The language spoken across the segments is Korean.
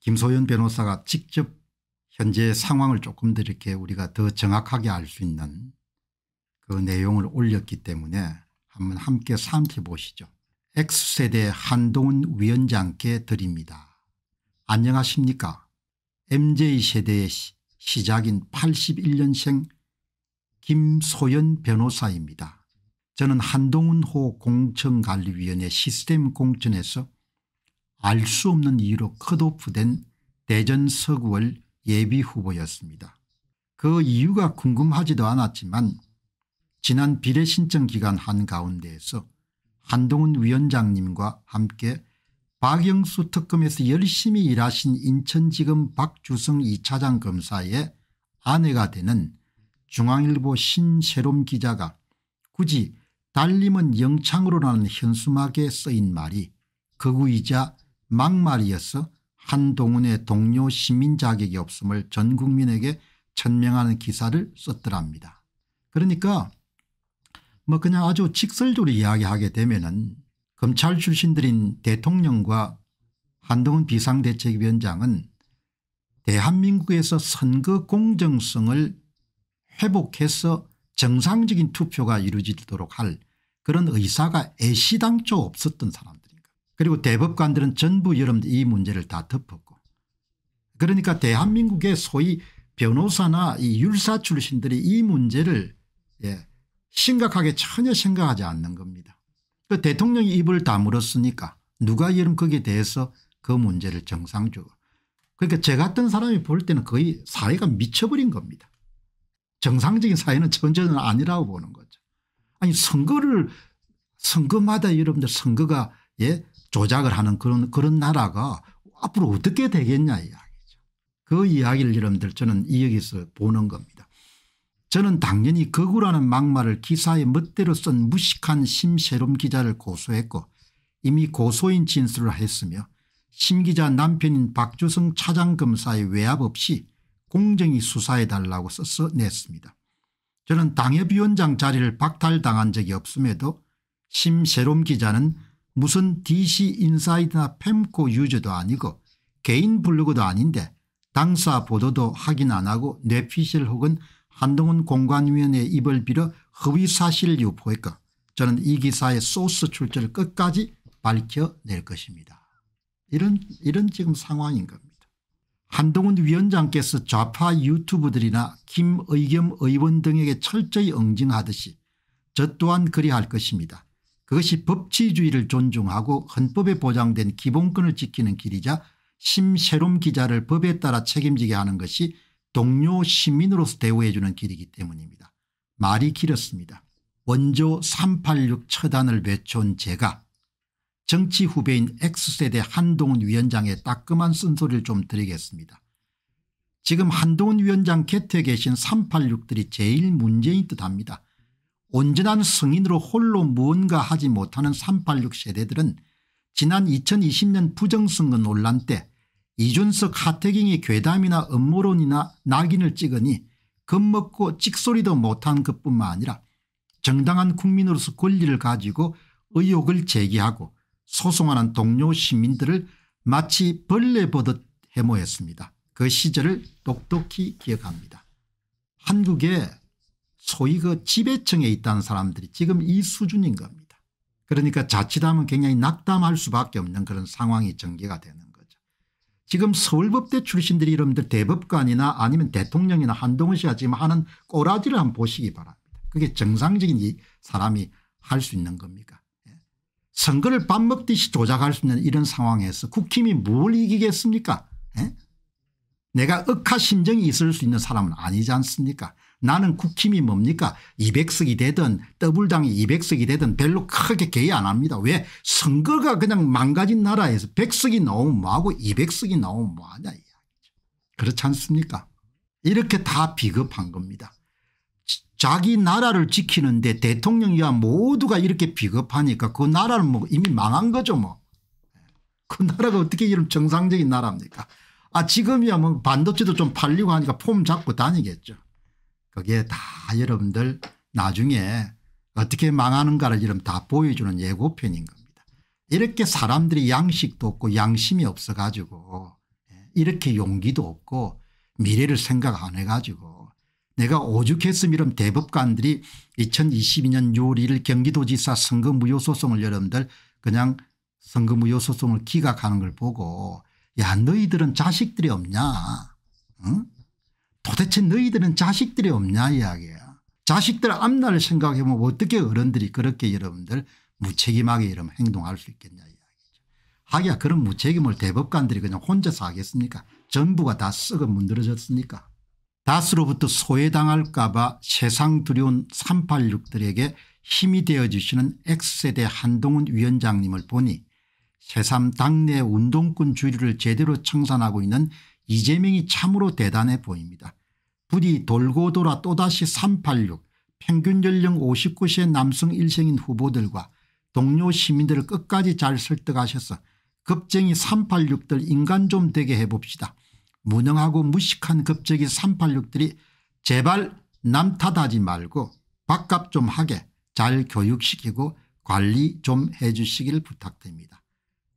김소연 변호사가 직접 현재 상황을 조금 더 이렇게 우리가 더 정확하게 알 수 있는 그 내용을 올렸기 때문에 한번 함께 삼켜보시죠. X세대 한동훈 위원장께 드립니다. 안녕하십니까 MJ세대의 시작인 81년생 김소연 변호사입니다. 저는 한동훈호 공천관리위원회 시스템 공천에서 알수 없는 이유로 컷오프된 대전 서구월 예비후보였습니다. 그 이유가 궁금하지도 않았지만 지난 비례신청 기간 한가운데에서 한동훈 위원장님과 함께 박영수 특검에서 열심히 일하신 인천지검 박주성 2차장 검사의 아내가 되는 중앙일보 신세롬 기자가 굳이 달림은 영창으로라는 현수막에 쓰인 말이 극우이자 막말이어서 한동훈의 동료 시민 자격이 없음을 전 국민에게 천명하는 기사를 썼더랍니다. 그러니까 뭐 그냥 아주 직설적으로 이야기하게 되면은 검찰 출신들인 대통령과 한동훈 비상대책위원장은 대한민국에서 선거 공정성을 회복해서 정상적인 투표가 이루어지도록 할 그런 의사가 애시당초 없었던 사람 그리고 대법관들은 전부 여러분들 이 문제를 다 덮었고 그러니까 대한민국의 소위 변호사나 이 율사 출신들이 이 문제를 예, 심각하게 전혀 생각하지 않는 겁니다. 그 대통령이 입을 다물었으니까 누가 여름 거기에 대해서 그 문제를 정상적으로 그러니까 제 같은 사람이 볼 때는 거의 사회가 미쳐버린 겁니다. 정상적인 사회는 전제는 아니라고 보는 거죠. 아니 선거를 선거마다 여러분들 선거가 예 조작을 하는 그런 그런 나라가 앞으로 어떻게 되겠냐 이야기죠. 그 이야기를 여러분들 저는 이 여기서 보는 겁니다. 저는 당연히 거구라는 막말을 기사에 멋대로 쓴 무식한 심세롬 기자를 고소했고 이미 고소인 진술을 했으며 심 기자 남편인 박주성 차장검사의 외압 없이 공정히 수사해달라고 써서 냈습니다. 저는 당협위원장 자리를 박탈당한 적이 없음에도 심세롬 기자는 무슨 DC 인사이드나 펨코 유저도 아니고 개인 블로그도 아닌데 당사 보도도 확인 안 하고 뇌피셜 혹은 한동훈 공관위원회 입을 빌어 허위사실 유포했고 저는 이 기사의 소스 출처를 끝까지 밝혀낼 것입니다. 이런 이런 지금 상황인 겁니다. 한동훈 위원장께서 좌파 유튜브들이나 김의겸 의원 등에게 철저히 응징하듯이 저 또한 그리할 것입니다. 그것이 법치주의를 존중하고 헌법에 보장된 기본권을 지키는 길이자 심세롬 기자를 법에 따라 책임지게 하는 것이 동료 시민으로서 대우해 주는 길이기 때문입니다. 말이 길었습니다. 원조 386 처단을 외쳐온 제가 정치 후배인 X세대 한동훈 위원장의 따끔한 쓴소리를 좀 드리겠습니다. 지금 한동훈 위원장 곁에 계신 386들이 제일 문제인 듯합니다. 온전한 성인으로 홀로 무언가 하지 못하는 386 세대들은 지난 2020년 부정선거 논란 때 이준석 하태경의 괴담이나 음모론이나 낙인을 찍으니 겁먹고 찍소리도 못한 것뿐만 아니라 정당한 국민으로서 권리를 가지고 의혹을 제기하고 소송하는 동료 시민들을 마치 벌레 보듯 해모했습니다. 그 시절을 똑똑히 기억합니다. 한국의 소위 그 지배층에 있다는 사람들이 지금 이 수준인 겁니다. 그러니까 자칫하면 굉장히 낙담할 수밖에 없는 그런 상황이 전개가 되는 거죠. 지금 서울법대 출신들이 여러분들 대법관이나 아니면 대통령이나 한동훈 씨가 지금 하는 꼬라지를 한번 보시기 바랍니다. 그게 정상적인 이 사람이 할 수 있는 겁니까 예. 선거를 밥 먹듯이 조작할 수 있는 이런 상황에서 국힘이 뭘 이기겠습니까 에? 예? 내가 억하 심정이 있을 수 있는 사람은 아니지 않습니까 나는 국힘이 뭡니까 200석이 되든 더블당이 200석이 되든 별로 크게 개의 안 합니다. 왜 선거가 그냥 망가진 나라에서 100석이 나오면 뭐하고 200석이 나오면 뭐하냐 이야기죠. 그렇지 않습니까 이렇게 다 비겁한 겁니다. 자기 나라를 지키는데 대통령이야 모두가 이렇게 비겁하니까 그 나라는 뭐 이미 망한 거죠 뭐. 그 나라가 어떻게 이런 정상적인 나라입니까 아 지금이야 뭐 반도체도 좀 팔리고 하니까 폼 잡고 다니겠죠. 그게 다 여러분들 나중에 어떻게 망하는가를 여러분 다 보여주는 예고편인 겁니다. 이렇게 사람들이 양식도 없고 양심이 없어 가지고 예, 이렇게 용기도 없고 미래를 생각 안 해 가지고 내가 오죽했으면 대법관들이 2022년 6월 1일 경기도지사 선거 무효 소송을 여러분들 그냥 선거 무효 소송을 기각하는 걸 보고 야 너희들은 자식들이 없냐 응? 도대체 너희들은 자식들이 없냐 이야기야. 자식들 앞날을 생각해 보면 어떻게 어른들이 그렇게 여러분들 무책임하게 이러면 행동할 수 있겠냐 이야기죠. 하기야 그런 무책임을 대법관들이 그냥 혼자서 하겠습니까 전부가 다 썩어 문드러졌으니까. 다스로부터 소외당할까 봐 세상 두려운 386들에게 힘이 되어주시는 X세대 한동훈 위원장님을 보니 새삼 당내 운동권 주류를 제대로 청산하고 있는 이재명이 참으로 대단해 보입니다. 부디 돌고 돌아 또다시 386 평균 연령 59세 남성 일생인 후보들과 동료 시민들을 끝까지 잘 설득하셔서 급쟁이 386들 인간 좀 되게 해봅시다. 무능하고 무식한 급쟁이 386들이 제발 남 탓하지 말고 밥값 좀 하게 잘 교육시키고 관리 좀 해주시길 부탁드립니다.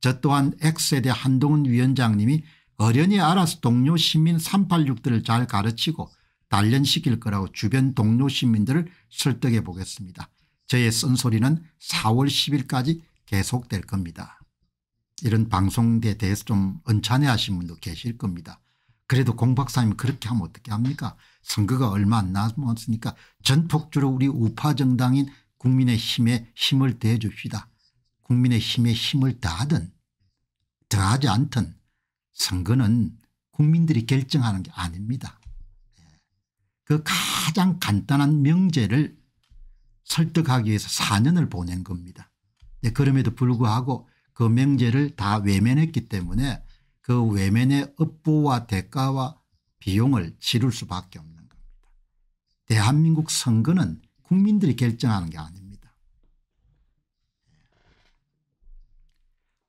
저 또한 X세대 한동훈 위원장님이 어련히 알아서 동료 시민 386들을 잘 가르치고 단련시킬 거라고 주변 동료 시민들을 설득해 보겠습니다. 저의 쓴소리는 4월 10일까지 계속될 겁니다. 이런 방송에 대해서 좀 언짢아하신 분도 계실 겁니다. 그래도 공 박사님 그렇게 하면 어떻게 합니까 선거가 얼마 안 남았으니까 전폭주로 우리 우파 정당인 국민의힘에 힘을 대줍시다. 국민의힘에 힘을 다하든 더하지 않든 선거는 국민들이 결정하는 게 아닙니다. 그 가장 간단한 명제를 설득하기 위해서 4년을 보낸 겁니다. 네, 그럼에도 불구하고 그 명제를 다 외면했기 때문에 그 외면의 업보와 대가와 비용을 지를 수밖에 없는 겁니다. 대한민국 선거는 국민들이 결정하는 게 아닙니다.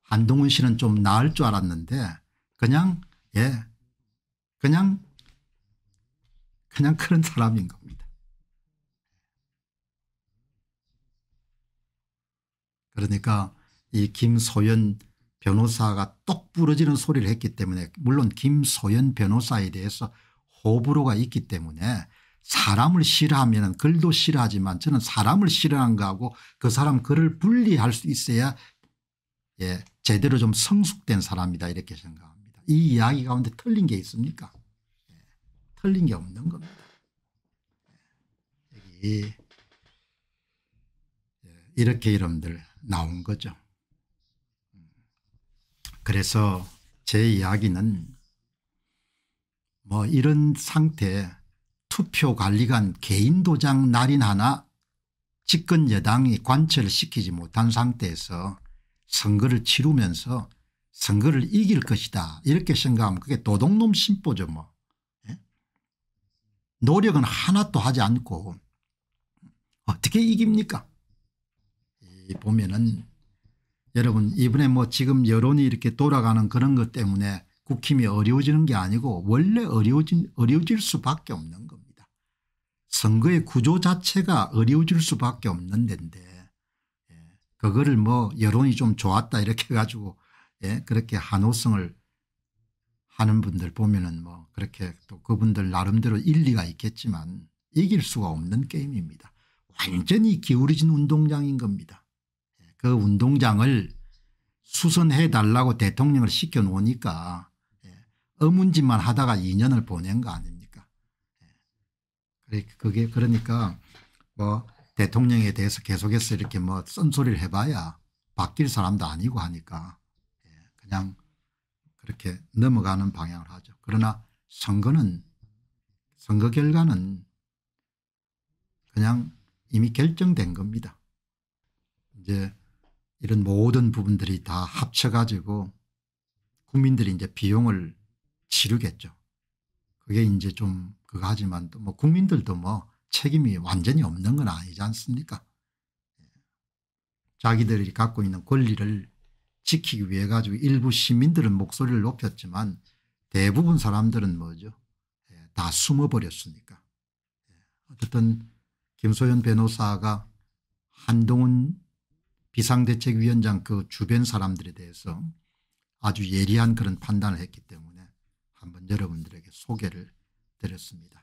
한동훈 씨는 좀 나을 줄 알았는데 그냥 예 그냥 그냥 그런 사람인 겁니다. 그러니까 이 김소연 변호사가 똑 부러지는 소리를 했기 때문에 물론 김소연 변호사에 대해서 호불호가 있기 때문에 사람을 싫어하면 글도 싫어하지만 저는 사람을 싫어한 거하고 그 사람 글을 분리할 수 있어야 예, 제대로 좀 성숙된 사람이다 이렇게 생각합니다. 이 이야기 가운데 틀린 게 있습니까? 예, 틀린 게 없는 겁이 예, 이렇게 이름들 나온 거죠. 그래서 제 이야기는 뭐 이런 상태 투표관리관 개인도장 날인 하나 집권 여당이 관철시키지 못한 상태에서 선거를 치르면서 선거를 이길 것이다 이렇게 생각하면 그게 도둑놈 심보죠 뭐. 예? 노력은 하나도 하지 않고 어떻게 이깁니까 보면은 여러분 이번에 뭐 지금 여론이 이렇게 돌아가는 그런 것 때문에 국힘이 어려워지는 게 아니고 원래 어려워진 어려워질 수밖에 없는 겁니다. 선거의 구조 자체가 어려워질 수밖에 없는 데인데 예. 그거를 뭐 여론이 좀 좋았다 이렇게 가지고 예. 그렇게 한호성을 하는 분들 보면은 뭐 그렇게 또 그분들 나름대로 일리가 있겠지만 이길 수가 없는 게임입니다. 완전히 기울어진 운동장인 겁니다. 그 운동장을 수선해 달라고 대통령을 시켜놓으니까 예, 어문짓만 하다가 2년을 보낸 거 아닙니까 예. 그게 그러니까 뭐 대통령에 대해서 계속해서 이렇게 뭐 쓴소리를 해봐야 바뀔 사람도 아니고 하니까 예, 그냥 그렇게 넘어가는 방향을 하죠. 그러나 선거는 선거 결과는 그냥 이미 결정된 겁니다. 이제 이런 모든 부분들이 다 합쳐가지고 국민들이 이제 비용을 치르겠죠. 그게 이제 좀 그거 하지만 또뭐 국민들도 뭐 책임이 완전히 없는 건 아니지 않습니까? 자기들이 갖고 있는 권리를 지키기 위해 가지고 일부 시민들은 목소리를 높였지만 대부분 사람들은 뭐죠? 예, 다 숨어버렸으니까. 예, 어쨌든 김소연 변호사가 한동훈 비상대책위원장 그 주변 사람들에 대해서 아주 예리한 그런 판단을 했기 때문에 한번 여러분들에게 소개를 드렸습니다.